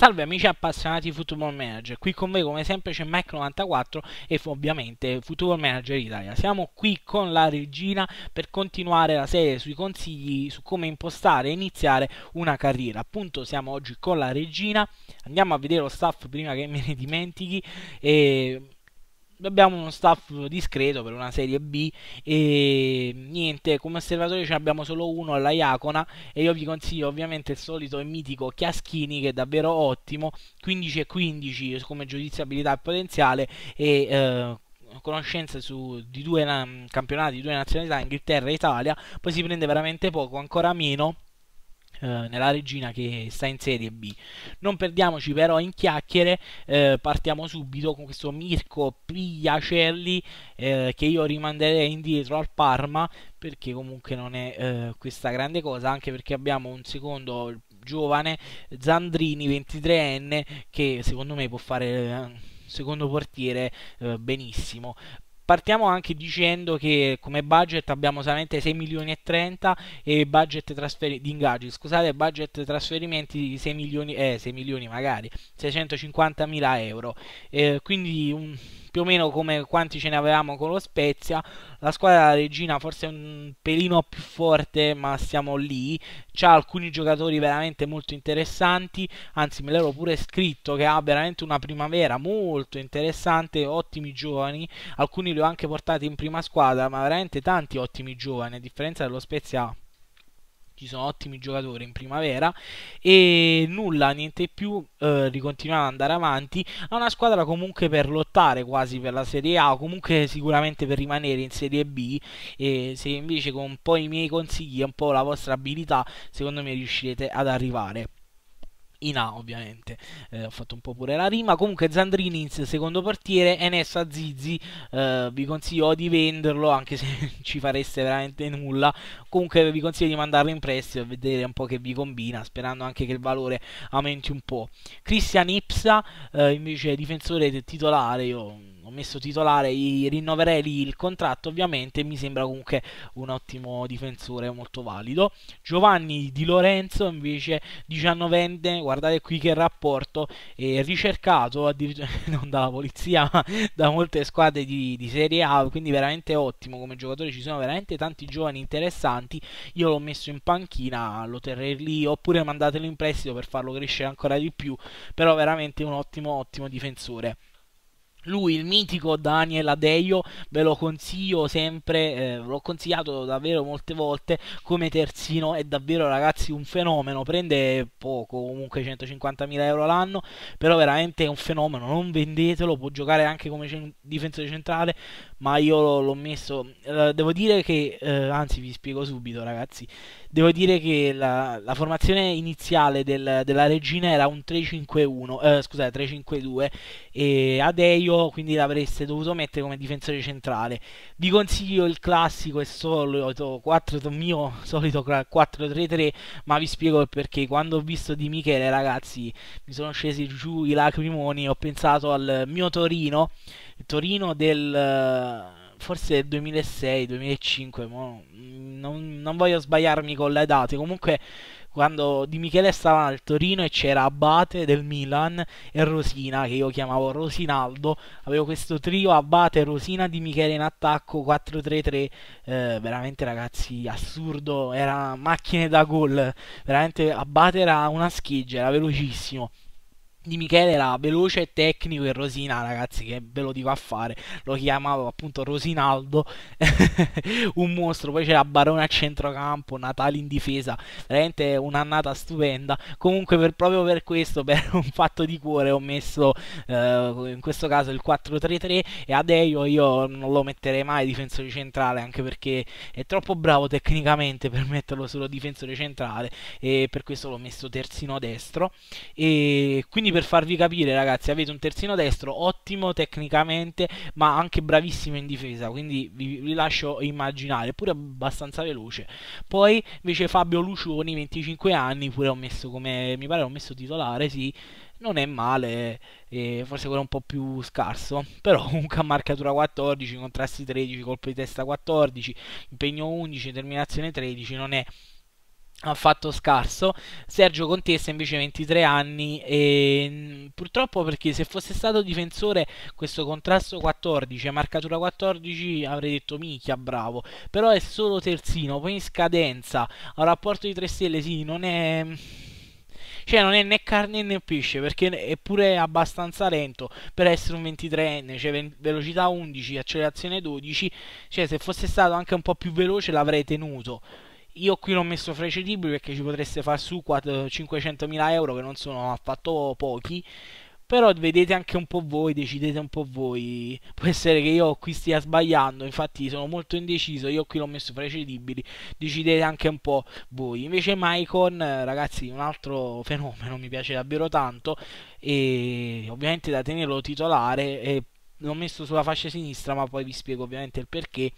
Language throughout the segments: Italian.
Salve amici appassionati di Football Manager, qui con me come sempre c'è Mac94 e ovviamente Football Manager Italia. Siamo qui con la regina per continuare la serie sui consigli su come impostare e iniziare una carriera. Appunto siamo oggi con la regina, andiamo a vedere lo staff prima che me ne dimentichi e abbiamo uno staff discreto per una serie B e niente, come osservatore ce ne abbiamo solo uno alla Iacona e io vi consiglio ovviamente il solito e mitico Chiaschini che è davvero ottimo, 15 e 15 come giudiziabilità e potenziale e eh, conoscenze su, di due campionati, di due nazionalità, Inghilterra e Italia, poi si prende veramente poco, ancora meno eh, nella regina che sta in Serie B. Non perdiamoci però in chiacchiere, eh, partiamo subito con questo Mirko Priacelli eh, che io rimanderei indietro al Parma perché comunque non è questa grande cosa, anche perché abbiamo un secondo giovane Zandrini 23enne che secondo me può fare secondo portiere eh, benissimo Partiamo anche dicendo che come budget abbiamo solamente 6 milioni e 30 e budget trasferi- di ingaggi, scusate, budget trasferimenti di 6 milioni, eh, 6 milioni magari, 650 mila euro. Eh, quindi un più o meno come quanti ce ne avevamo con lo Spezia. La squadra della Regina forse è un pelino più forte, ma siamo lì. C'ha alcuni giocatori veramente molto interessanti, anzi me l'ero pure scritto che ha veramente una primavera molto interessante, ottimi giovani, alcuni li ho anche portati in prima squadra, ma veramente tanti ottimi giovani, a differenza dello Spezia ci sono ottimi giocatori in primavera e nulla, niente più, eh, ricontinuiamo ad andare avanti, ha una squadra comunque per lottare quasi per la Serie A o comunque sicuramente per rimanere in Serie B e se invece con un po' i miei consigli e un po' la vostra abilità secondo me riuscirete ad arrivare in A ovviamente, eh, ho fatto un po' pure la rima, comunque Zandrini secondo portiere, Enes Azizi, eh, vi consiglio di venderlo anche se ci fareste veramente nulla, comunque vi consiglio di mandarlo in prestito e vedere un po' che vi combina, sperando anche che il valore aumenti un po'. Cristian Ipsa eh, invece difensore titolare, io ho messo titolare, gli rinnoverei il contratto ovviamente, mi sembra comunque un ottimo difensore molto valido. Giovanni Di Lorenzo invece 19enne, guardate qui che rapporto, è ricercato addirittura non dalla polizia ma da molte squadre di, di Serie A, quindi veramente ottimo come giocatore, ci sono veramente tanti giovani interessanti, io l'ho messo in panchina, lo terrei lì oppure mandatelo in prestito per farlo crescere ancora di più, però veramente un ottimo ottimo difensore. Lui, il mitico Daniel Adeio, ve lo consiglio sempre, eh, l'ho consigliato davvero molte volte come terzino, è davvero ragazzi un fenomeno, prende poco, comunque 150.000 euro l'anno, però veramente è un fenomeno, non vendetelo, può giocare anche come difensore centrale, ma io l'ho messo, eh, devo dire che, eh, anzi vi spiego subito ragazzi, devo dire che la, la formazione iniziale del, della regina era un 3-5-1, eh, scusate 3-5-2 e Adeio Dio, quindi l'avreste dovuto mettere come difensore centrale. Vi consiglio il classico e solito 4, mio solito 4-3-3, ma vi spiego il perché. Quando ho visto Di Michele, ragazzi, mi sono scesi giù i lacrimoni, ho pensato al mio Torino, il Torino del forse 2006-2005, non, non voglio sbagliarmi con le date, comunque quando Di Michele stava al Torino e c'era Abate del Milan e Rosina, che io chiamavo Rosinaldo, avevo questo trio Abate, Rosina, Di Michele in attacco, 4-3-3, eh, veramente ragazzi assurdo, era macchine da gol, veramente Abate era una scheggia, era velocissimo di Michele era veloce, e tecnico e Rosina, ragazzi, che ve lo dico a fare. Lo chiamavo appunto Rosinaldo, un mostro. Poi c'era Barone a centrocampo, Natale in difesa, veramente un'annata stupenda. Comunque, per, proprio per questo, per un fatto di cuore, ho messo eh, in questo caso il 4-3-3 e Adeio io non lo metterei mai difensore centrale, anche perché è troppo bravo tecnicamente per metterlo solo difensore centrale e per questo l'ho messo terzino destro. E quindi quindi per farvi capire ragazzi avete un terzino destro ottimo tecnicamente ma anche bravissimo in difesa, quindi vi, vi lascio immaginare, pure abbastanza veloce. Poi invece Fabio Lucioni, 25 anni, pure ho messo come, mi pare ho messo titolare, sì, non è male, eh, forse quello è un po' più scarso, però comunque a marcatura 14, contrasti 13, colpi di testa 14, impegno 11, terminazione 13, non è affatto scarso. Sergio Contessa invece 23 anni e mm, purtroppo perché se fosse stato difensore questo contrasto 14, marcatura 14 avrei detto minchia bravo, però è solo terzino, poi in scadenza, a rapporto di 3 stelle sì, non è mm, cioè non è né carne né pesce perché è pure abbastanza lento per essere un 23enne, cioè velocità 11, accelerazione 12, cioè se fosse stato anche un po' più veloce l'avrei tenuto. Io qui l'ho messo fra i perché ci potreste far su 500.000 euro che non sono affatto pochi. Però vedete anche un po' voi, decidete un po' voi. Può essere che io qui stia sbagliando, infatti sono molto indeciso, io qui l'ho messo fra i cedibili, decidete anche un po' voi. Invece Maicon, ragazzi, un altro fenomeno, mi piace davvero tanto e ovviamente da tenerlo titolare e l'ho messo sulla fascia sinistra, ma poi vi spiego ovviamente il perché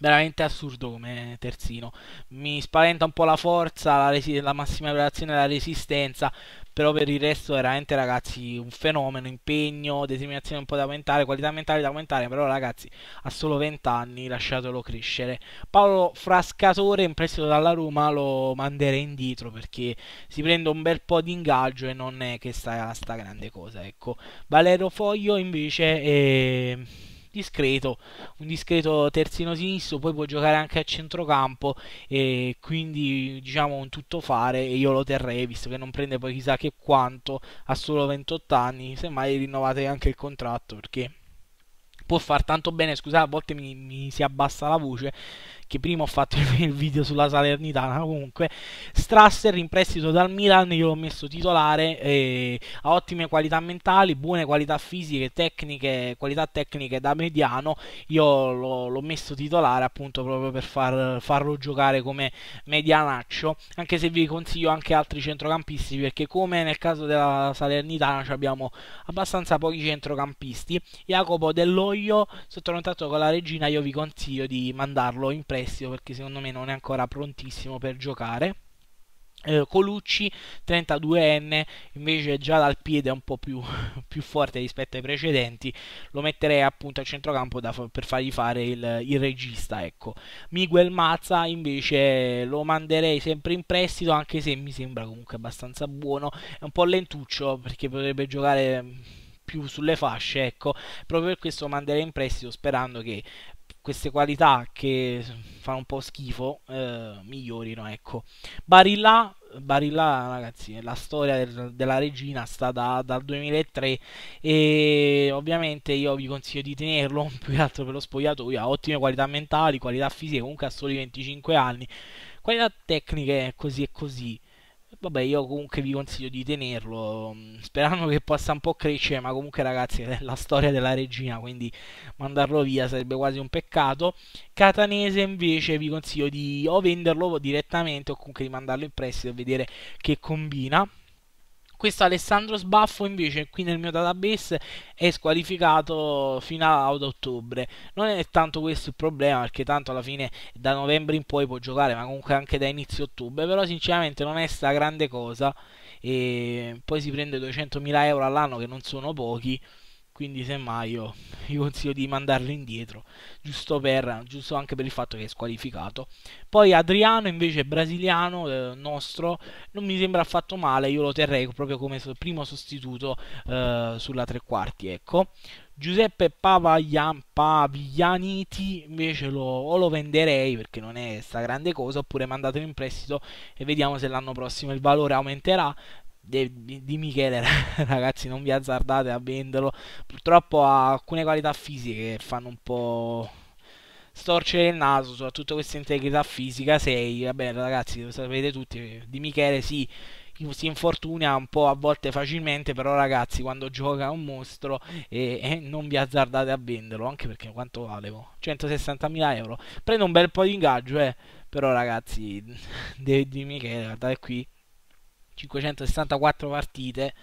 veramente assurdo come terzino. Mi spaventa un po' la forza, la, resi- la massima relazione della resistenza, però per il resto veramente ragazzi un fenomeno, impegno, determinazione un po' da aumentare, qualità mentale da aumentare, però ragazzi ha solo 20 anni, lasciatelo crescere. Paolo Frascatore in prestito dalla Roma lo manderei indietro perché si prende un bel po' di ingaggio e non è che sta, sta grande cosa, ecco. Valero Foglio invece è ehm, discreto, un discreto terzino sinistro, poi può giocare anche a centrocampo e quindi diciamo un tuttofare e io lo terrei visto che non prende poi chissà che quanto, ha solo 28 anni, semmai rinnovate anche il contratto perché può far tanto bene, scusate, a volte mi, mi si abbassa la voce perché prima ho fatto il video sulla Salernitana comunque Strasser in prestito dal Milan io l'ho messo titolare ha ottime qualità mentali buone qualità fisiche tecniche qualità tecniche da mediano io l'ho, messo titolare appunto proprio per far, farlo giocare come medianaccio anche se vi consiglio anche altri centrocampisti perché come nel caso della Salernitana abbiamo abbastanza pochi centrocampisti Jacopo Dell'Oglio sotto contatto con la regina io vi consiglio di mandarlo in prestito prestito perché secondo me non è ancora prontissimo per giocare. Eh, Colucci, 32enne, invece già dal piede è un po' più, più, forte rispetto ai precedenti, lo metterei appunto a centrocampo da, per fargli fare il, il, regista. Ecco. Miguel Mazza invece lo manderei sempre in prestito, anche se mi sembra comunque abbastanza buono, è un po' lentuccio perché potrebbe giocare più sulle fasce, ecco, proprio per questo manderei in prestito sperando che queste qualità che fanno un po' schifo eh, migliorino, ecco. Barilla, Barilla ragazzi, la storia del, della regina sta da, dal 2003 e ovviamente io vi consiglio di tenerlo, più che altro per lo spogliatoio, ha ottime qualità mentali, qualità fisiche, comunque ha soli 25 anni, qualità tecniche così e così. Vabbè, io comunque vi consiglio di tenerlo, mm, sperando che possa un po' crescere, ma comunque ragazzi è la storia della regina, quindi mandarlo via sarebbe quasi un peccato. Catanese invece vi consiglio di o venderlo direttamente o comunque di mandarlo in prestito e vedere che combina. Questo Alessandro Sbaffo invece qui nel mio database è squalificato fino ad ottobre. Non è tanto questo il problema perché tanto alla fine da novembre in poi può giocare, ma comunque anche da inizio ottobre, però sinceramente non è sta grande cosa e poi si prende 200.000 euro all'anno che non sono pochi quindi semmai io, io consiglio di mandarlo indietro, giusto, per, giusto anche per il fatto che è squalificato. Poi Adriano invece brasiliano eh, nostro, non mi sembra affatto male, io lo terrei proprio come so, primo sostituto eh, sulla tre quarti, ecco. Giuseppe Pavaglian, Paviglianiti invece lo, o lo venderei perché non è sta grande cosa oppure mandatelo in prestito e vediamo se l'anno prossimo il valore aumenterà di, di Michele ragazzi non vi azzardate a venderlo purtroppo ha alcune qualità fisiche che fanno un po' storcere il naso soprattutto questa integrità fisica 6 vabbè ragazzi lo sapete tutti di Michele sì si infortuna un po' a volte facilmente, però ragazzi quando gioca è un mostro eh, eh, non vi azzardate a venderlo, anche perché quanto valevo? 160.000 euro. Prende un bel po' di ingaggio, eh. Però ragazzi, di Michele, guardate qui, 564 partite.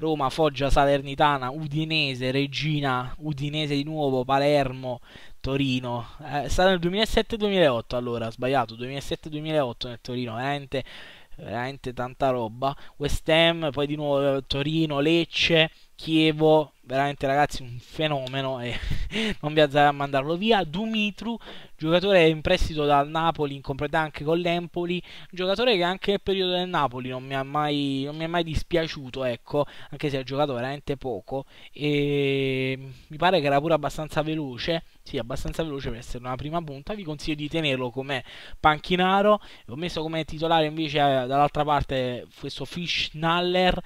Roma, Foggia, Salernitana, Udinese, Regina, Udinese di nuovo, Palermo, Torino. Eh, è stato nel 2007-2008 allora, sbagliato, 2007-2008 nel Torino, veramente, veramente tanta roba. West Ham, poi di nuovo eh, Torino, Lecce, Chievo, veramente ragazzi, un fenomeno e non vi azzate a mandarlo via. Dumitru, giocatore in prestito dal Napoli, in completà anche con l'Empoli, giocatore che anche nel periodo del Napoli non mi ha mai, non mi è mai dispiaciuto, ecco, anche se ha giocato veramente poco e mi pare che era pure abbastanza veloce, sì, abbastanza veloce per essere una prima punta, vi consiglio di tenerlo come panchinaro, Ho messo come titolare invece eh, dall'altra parte questo Fischnaller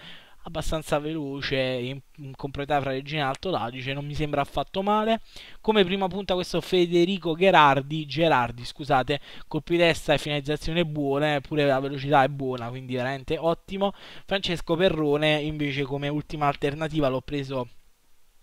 abbastanza veloce in, in completa fra Regina Alto Ladige, non mi sembra affatto male. Come prima punta questo Federico Gerardi, Gerardi scusate, colpi testa e finalizzazione buone, pure la velocità è buona, quindi veramente ottimo. Francesco Perrone invece come ultima alternativa l'ho preso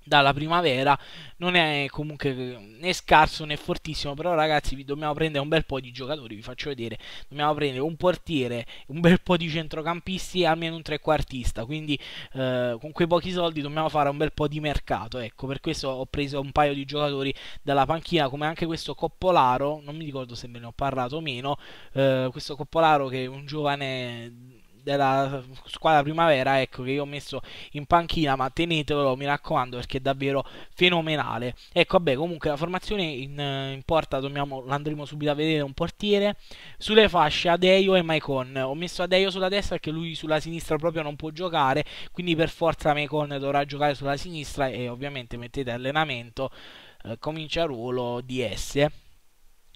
dalla primavera non è comunque né scarso né fortissimo però ragazzi vi dobbiamo prendere un bel po' di giocatori vi faccio vedere dobbiamo prendere un portiere un bel po' di centrocampisti e almeno un trequartista quindi eh, con quei pochi soldi dobbiamo fare un bel po' di mercato ecco per questo ho preso un paio di giocatori dalla panchina come anche questo Coppolaro non mi ricordo se me ne ho parlato o meno eh, questo Coppolaro che è un giovane della squadra primavera, ecco che io ho messo in panchina, ma tenetelo, mi raccomando, perché è davvero fenomenale. Ecco, vabbè, comunque la formazione in, eh, in porta dobbiamo, andremo subito a vedere un portiere. Sulle fasce Adeio e Maicon. Ho messo Adeio sulla destra perché lui sulla sinistra proprio non può giocare, quindi per forza Maicon dovrà giocare sulla sinistra e ovviamente mettete allenamento, eh, comincia ruolo DS.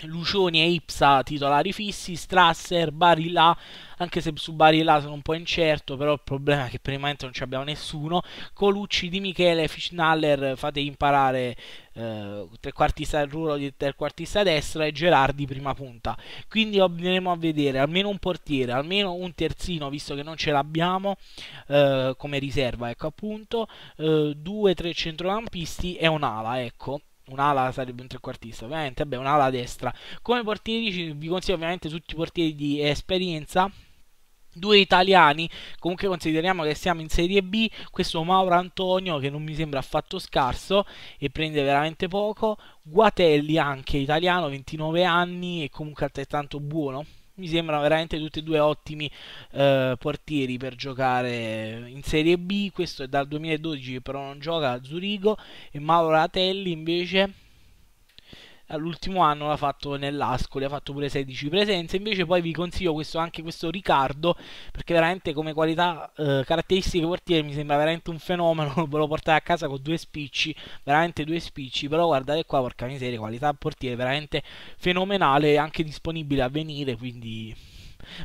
Lucioni e Ipsa titolari fissi, Strasser, Barilla, anche se su Barilla sono un po' incerto, però il problema è che per il momento non ci abbiamo nessuno, Colucci, Di Michele, Fischnaller, fate imparare eh, trequartista ruolo di trequartista destra e Gerardi prima punta. Quindi andremo a vedere almeno un portiere, almeno un terzino, visto che non ce l'abbiamo eh, come riserva, ecco appunto, eh, due, tre centrocampisti e un'ala, ecco un'ala sarebbe un trequartista, ovviamente, vabbè, un'ala destra. Come portieri vi consiglio ovviamente tutti i portieri di esperienza. Due italiani, comunque consideriamo che siamo in Serie B, questo Mauro Antonio che non mi sembra affatto scarso e prende veramente poco, Guatelli anche italiano, 29 anni e comunque altrettanto buono, mi sembrano veramente tutti e due ottimi eh, portieri per giocare in Serie B. Questo è dal 2012 però non gioca a Zurigo e Mauro Ratelli invece l'ultimo anno l'ha fatto nell'Ascoli, ha fatto pure 16 presenze, invece poi vi consiglio questo, anche questo Riccardo, perché veramente come qualità, eh, caratteristiche portiere mi sembra veramente un fenomeno, ve lo portate a casa con due spicci, veramente due spicci, però guardate qua, porca miseria, qualità portiere veramente fenomenale, anche disponibile a venire, quindi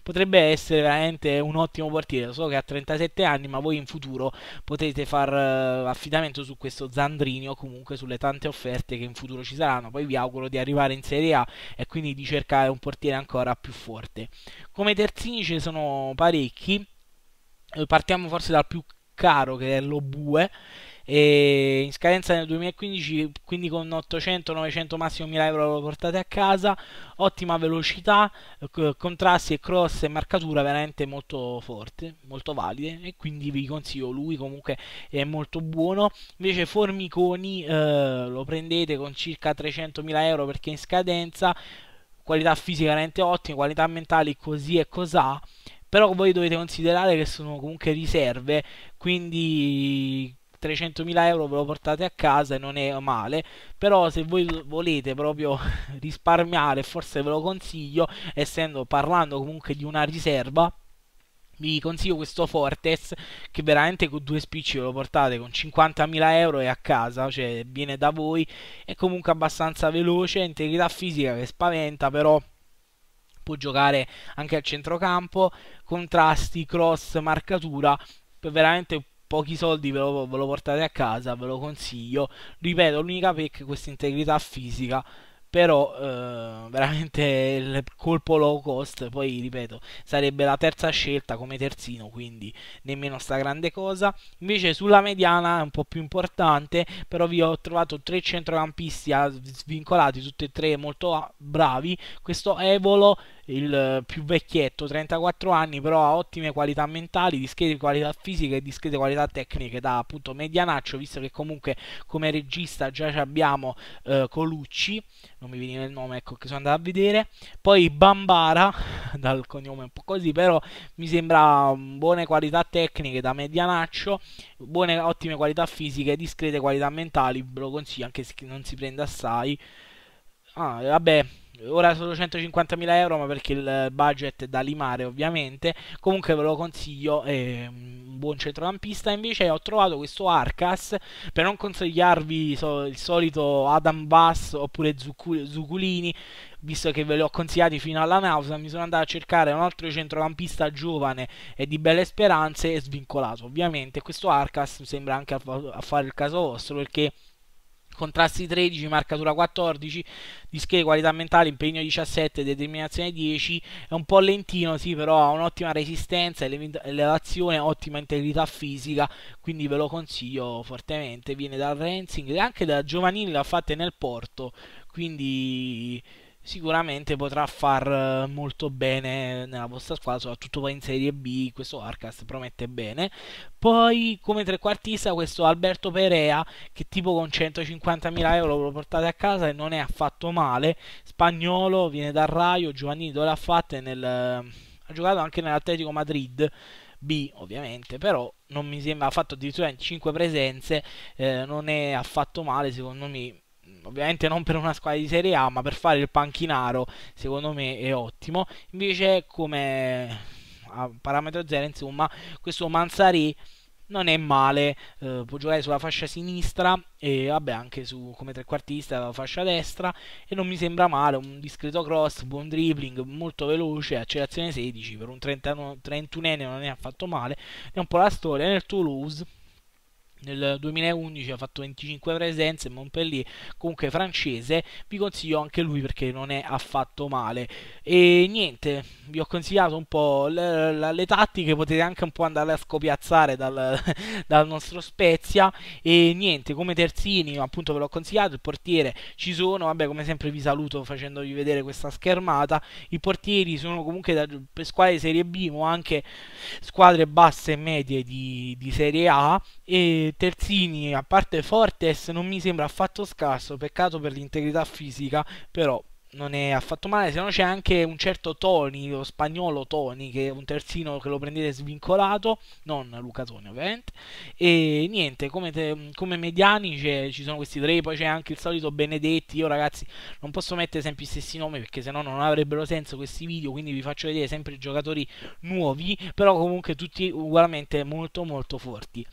potrebbe essere veramente un ottimo portiere. Lo So che ha 37 anni, ma voi in futuro potete far eh, affidamento su questo Zandrini o comunque sulle tante offerte che in futuro ci saranno. Poi vi auguro di arrivare in Serie A e quindi di cercare un portiere ancora più forte. Come terzini ce ne sono parecchi. Eh, partiamo forse dal più caro che è lo Bue e in scadenza nel 2015 quindi con 800-900 massimo 1000 euro lo portate a casa ottima velocità contrasti e cross e marcatura veramente molto forte molto valide e quindi vi consiglio lui comunque è molto buono invece Formiconi eh, lo prendete con circa 300.000 euro perché in scadenza qualità fisica veramente ottima qualità mentale così e cos'ha però voi dovete considerare che sono comunque riserve quindi 300.000 euro ve lo portate a casa e non è male però se voi volete proprio risparmiare forse ve lo consiglio essendo parlando comunque di una riserva vi consiglio questo Fortes che veramente con due spicci ve lo portate con 50.000 euro e a casa, cioè viene da voi, è comunque abbastanza veloce, integrità fisica che spaventa però può giocare anche al centrocampo, contrasti, cross, marcatura, veramente pochi soldi ve lo, ve lo portate a casa, ve lo consiglio. Ripeto, l'unica pecca è questa integrità fisica però eh, veramente il colpo low cost poi ripeto sarebbe la terza scelta come terzino quindi nemmeno sta grande cosa invece sulla mediana è un po' più importante però vi ho trovato tre centrocampisti svincolati tutti e tre molto bravi questo Evolo il più vecchietto, 34 anni, però ha ottime qualità mentali, discrete qualità fisiche e discrete qualità tecniche da appunto medianaccio, visto che comunque come regista già ci abbiamo eh, Colucci, non mi veniva il nome, ecco che sono andato a vedere, poi Bambara, dal cognome un po' così, però mi sembra mm, buone qualità tecniche da medianaccio, buone, ottime qualità fisiche, e discrete qualità mentali, ve lo consiglio anche se non si prende assai. Ah, vabbè, Ora sono 150.000 euro, ma perché il eh, budget è da limare ovviamente. Comunque ve lo consiglio, è mm, un buon centrocampista. Invece ho trovato questo Arcas, per non consigliarvi so, il solito Adam Bass oppure Zuculini, visto che ve li ho consigliati fino alla nausea, mi sono andato a cercare un altro centrocampista giovane e di belle speranze e svincolato ovviamente. Questo Arcas sembra anche a, a fare il caso vostro perché contrasti 13, marcatura 14, dischie qualità mentale, impegno 17, determinazione 10, è un po' lentino, sì, però ha un'ottima resistenza, elevazione, ottima integrità fisica, quindi ve lo consiglio fortemente, viene dal Rensing e anche da giovanile l'ha fatta nel Porto, quindi sicuramente potrà far eh, molto bene nella vostra squadra, soprattutto poi in Serie B, questo Arcast promette bene. Poi come trequartista questo Alberto Perea, che tipo con 150.000 euro lo portate a casa e non è affatto male, spagnolo, viene dal Raio, Giovannini dove l'ha fatta nel... ha giocato anche nell'Atletico Madrid. B ovviamente, però non mi sembra ha fatto addirittura in 5 presenze, eh, non è affatto male secondo me ovviamente non per una squadra di Serie A, ma per fare il panchinaro, secondo me è ottimo. Invece, come a parametro zero, insomma, questo Mansari non è male, eh, può giocare sulla fascia sinistra e vabbè anche su, come trequartista la fascia destra e non mi sembra male, un discreto cross, buon dribbling, molto veloce, accelerazione 16 per un 31enne non è affatto male, è un po' la storia nel Toulouse nel 2011 ha fatto 25 presenze Montpellier comunque francese vi consiglio anche lui perché non è affatto male e niente vi ho consigliato un po' le, le, le tattiche potete anche un po' andare a scopiazzare dal, dal, nostro Spezia e niente come terzini appunto ve l'ho consigliato il portiere ci sono vabbè come sempre vi saluto facendovi vedere questa schermata i portieri sono comunque da, per squadre di serie B ma anche squadre basse e medie di, di serie A e Terzini, a parte Fortes, non mi sembra affatto scarso, peccato per l'integrità fisica, però non è affatto male, se no c'è anche un certo Tony, lo spagnolo Tony, che è un terzino che lo prendete svincolato, non Luca Tony ovviamente, e niente, come, te, come mediani ci sono questi tre, poi c'è anche il solito Benedetti, io ragazzi non posso mettere sempre gli stessi nomi perché sennò non avrebbero senso questi video, quindi vi faccio vedere sempre i giocatori nuovi, però comunque tutti ugualmente molto molto forti.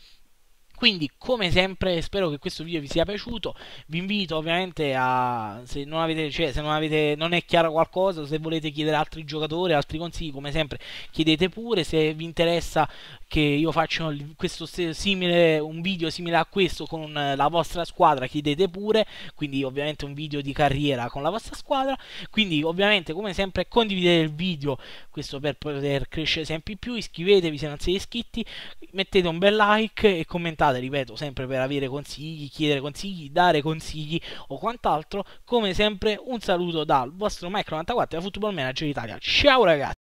Quindi, come sempre, spero che questo video vi sia piaciuto. Vi invito ovviamente a se non avete, cioè, se non, avete, non è chiaro qualcosa, se volete chiedere altri giocatori, altri consigli, come sempre, chiedete pure. Se vi interessa che io faccia questo simile, un video simile a questo con eh, la vostra squadra, chiedete pure. Quindi, ovviamente, un video di carriera con la vostra squadra. Quindi, ovviamente, come sempre, condividete il video. Questo per poter crescere sempre più. Iscrivetevi se non siete iscritti, mettete un bel like e commentate puntate, ripeto, sempre per avere consigli, chiedere consigli, dare consigli o quant'altro. Come sempre un saluto dal vostro micro 94 da Football Manager Italia. Ciao ragazzi!